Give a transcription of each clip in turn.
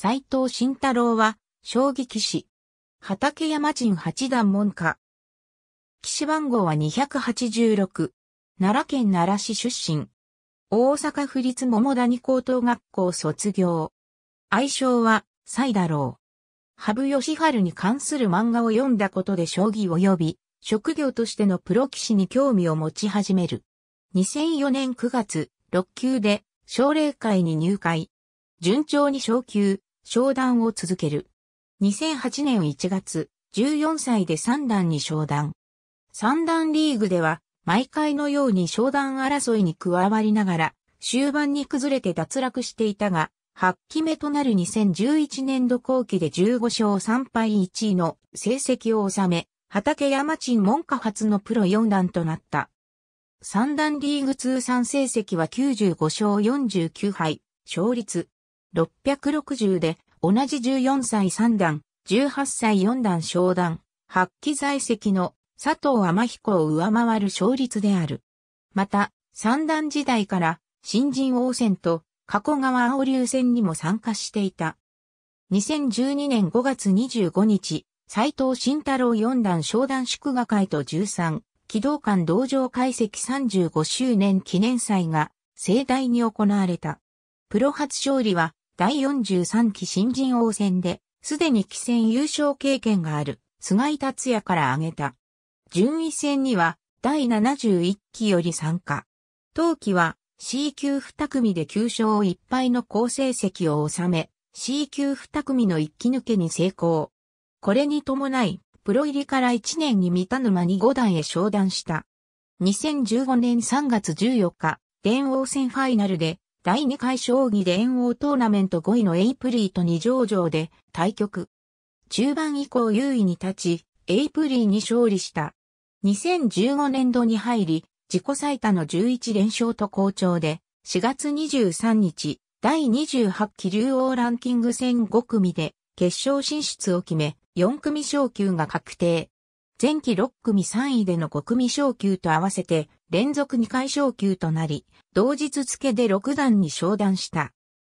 斎藤慎太郎は、将棋棋士。畠山陣八段門下。騎士番号は286。奈良県奈良市出身。大阪府立桃谷高等学校卒業。愛称は、サ太郎。羽生善治に関する漫画を読んだことで将棋及び、職業としてのプロ棋士に興味を持ち始める。2004年9月、6級で、奨励会に入会。順調に昇級、商談を続ける。2008年1月、14歳で三段に商談。三段リーグでは、毎回のように商談争いに加わりながら、終盤に崩れて脱落していたが、8期目となる2011年度後期で15勝3敗1位の成績を収め、畠山鎮門下初のプロ4段となった。三段リーグ通算成績は95勝49敗、勝率660で、同じ14歳3段、18歳4段昇段、発揮在籍の佐藤天彦を上回る勝率である。また、三段時代から新人王戦と加古川青流戦にも参加していた。2012年5月25日、斎藤慎太郎四段商談祝賀会と13、機動館道場解析35周年記念祭が盛大に行われた。プロ初勝利は第43期新人王戦で、すでに棋戦優勝経験がある、菅井達也から挙げた。順位戦には、第71期より参加。当期は、C 級2組で9勝1敗の好成績を収め、C 級2組の一気抜けに成功。これに伴い、プロ入りから1年に満たぬ間に5段へ昇段した。2015年3月14日、電王戦ファイナルで第2回将棋で連王トーナメント5位のエイプリーと二条城で対局。中盤以降優位に立ち、エイプリーに勝利した。2015年度に入り、自己最多の11連勝と好調で、4月23日、第28期竜王ランキング戦5組で、決勝進出を決め、4組昇級が確定。前期6組3位での5組昇級と合わせて、連続2回昇級となり、同日付で6段に昇段した。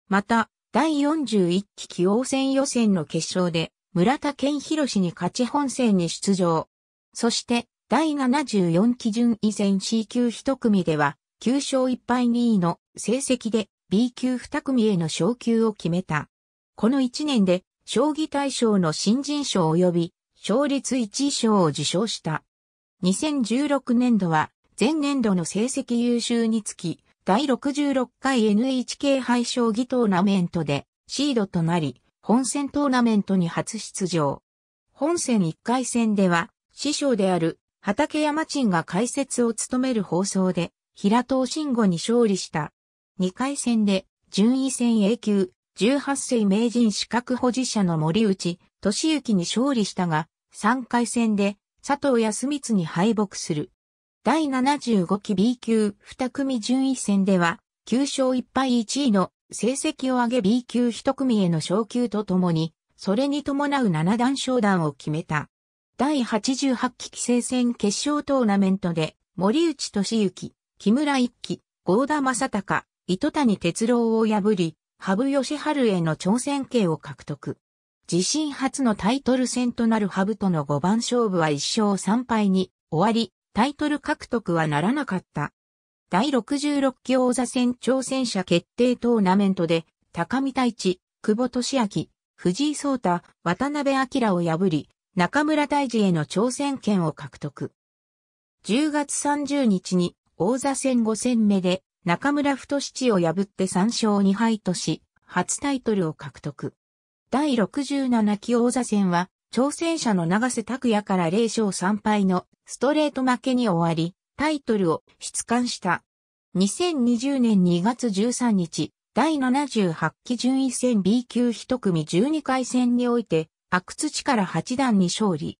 また、第41期棋王戦予選の決勝で、村田健博氏に勝ち本戦に出場。そして、第74期準以前 C 級1組では、9勝1敗2位の成績で B 級2組への昇級を決めた。この1年で、将棋大賞の新人賞及び、勝率1位賞を受賞した。2016年度は、前年度の成績優秀につき、第66回 NHK 杯将棋トーナメントでシードとなり、本戦トーナメントに初出場。本戦1回戦では、師匠である畠山鎮が解説を務める放送で、平藤慎吾に勝利した。2回戦で、順位戦 A 級、18世名人資格保持者の森内、敏幸に勝利したが、3回戦で、佐藤康光に敗北する。第75期 B 級2組順位戦では、9勝1敗1位の成績を上げ B 級1組への昇級とともに、それに伴う7段昇段を決めた。第88期棋聖戦決勝トーナメントで、森内俊之、木村一輝、合田正隆、糸谷哲郎を破り、羽生義春への挑戦権を獲得。自身初のタイトル戦となる羽生との5番勝負は1勝3敗に終わり、タイトル獲得はならなかった。第66期王座戦挑戦者決定トーナメントで、高見太一、久保利明、藤井聡太、渡辺明を破り、中村大治への挑戦権を獲得。10月30日に王座戦5戦目で中村太七を破って3勝2敗とし、初タイトルを獲得。第67期王座戦は挑戦者の長瀬拓也から0勝3敗のストレート負けに終わり、タイトルを出願した。2020年2月13日、第78期順位戦 B 級一組12回戦において、阿久津地から8段に勝利。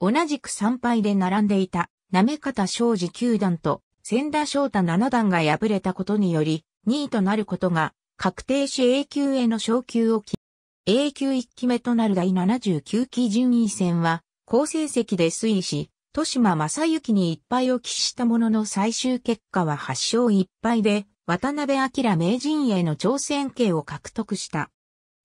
同じく3敗で並んでいた、め方正治9段と、千田翔太7段が敗れたことにより、2位となることが、確定し A 級への昇級を決 A 級1期目となる第79期順位戦は、好成績で推移し、豊島正幸に1敗を喫したものの最終結果は8勝1敗で、渡辺明名人への挑戦権を獲得した。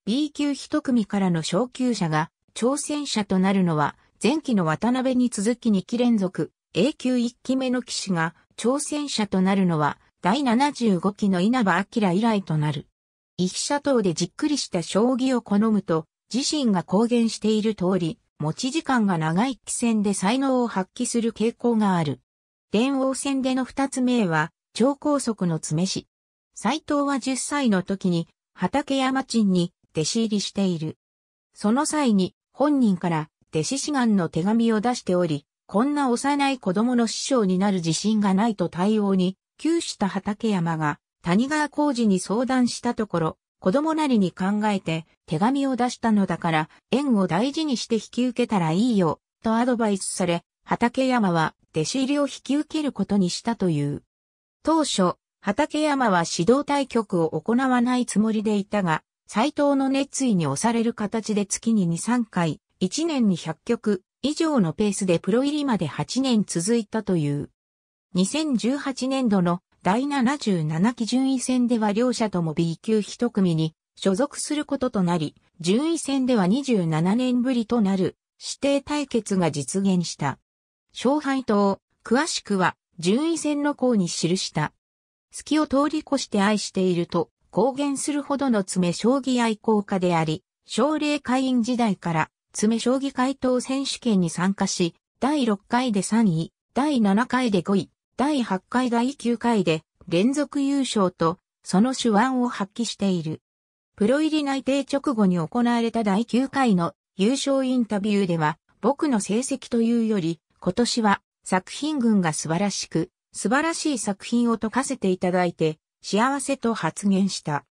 B 級一組からの昇級者が挑戦者となるのは、前期の渡辺に続き2期連続、A 級1期目の騎士が挑戦者となるのは、第75期の稲葉明以来となる。伊飛等でじっくりした将棋を好むと、自身が公言している通り、持ち時間が長い棋戦で才能を発揮する傾向がある。電王戦での二つ目は、超高速の詰めし。斎藤は10歳の時に、畠山鎮に弟子入りしている。その際に、本人から弟子志願の手紙を出しており、こんな幼い子供の師匠になる自信がないと対応に、窮した畠山が、谷川浩二に相談したところ、子供なりに考えて手紙を出したのだから縁を大事にして引き受けたらいいよ、とアドバイスされ、畠山は弟子入りを引き受けることにしたという。当初、畠山は指導対局を行わないつもりでいたが、斎藤の熱意に押される形で月に2、3回、1年に100曲以上のペースでプロ入りまで8年続いたという。2018年度の第77期順位戦では両者とも B 級一組に所属することとなり、順位戦では27年ぶりとなる指定対決が実現した。勝敗等、詳しくは順位戦の項に記した。隙を通り越して愛していると公言するほどの詰将棋愛好家であり、奨励会員時代から詰将棋回答選手権に参加し、第6回で3位、第7回で5位、第8回第9回で連続優勝とその手腕を発揮している。プロ入り内定直後に行われた第9回の優勝インタビューでは僕の成績というより今年は作品群が素晴らしく素晴らしい作品を解かせていただいて幸せと発言した。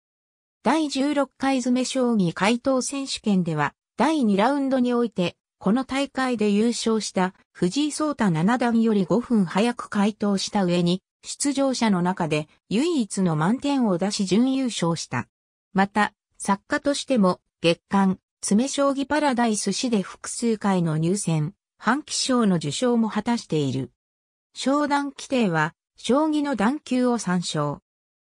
第16回詰将棋回答選手権では第2ラウンドにおいてこの大会で優勝した藤井聡太七段より5分早く回答した上に、出場者の中で唯一の満点を出し準優勝した。また、作家としても月刊、詰将棋パラダイス誌で複数回の入選、半期賞の受賞も果たしている。商談規定は、将棋の段級を参照。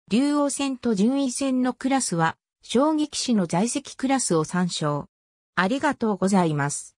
竜王戦と順位戦のクラスは、将棋騎士の在籍クラスを参照。ありがとうございます。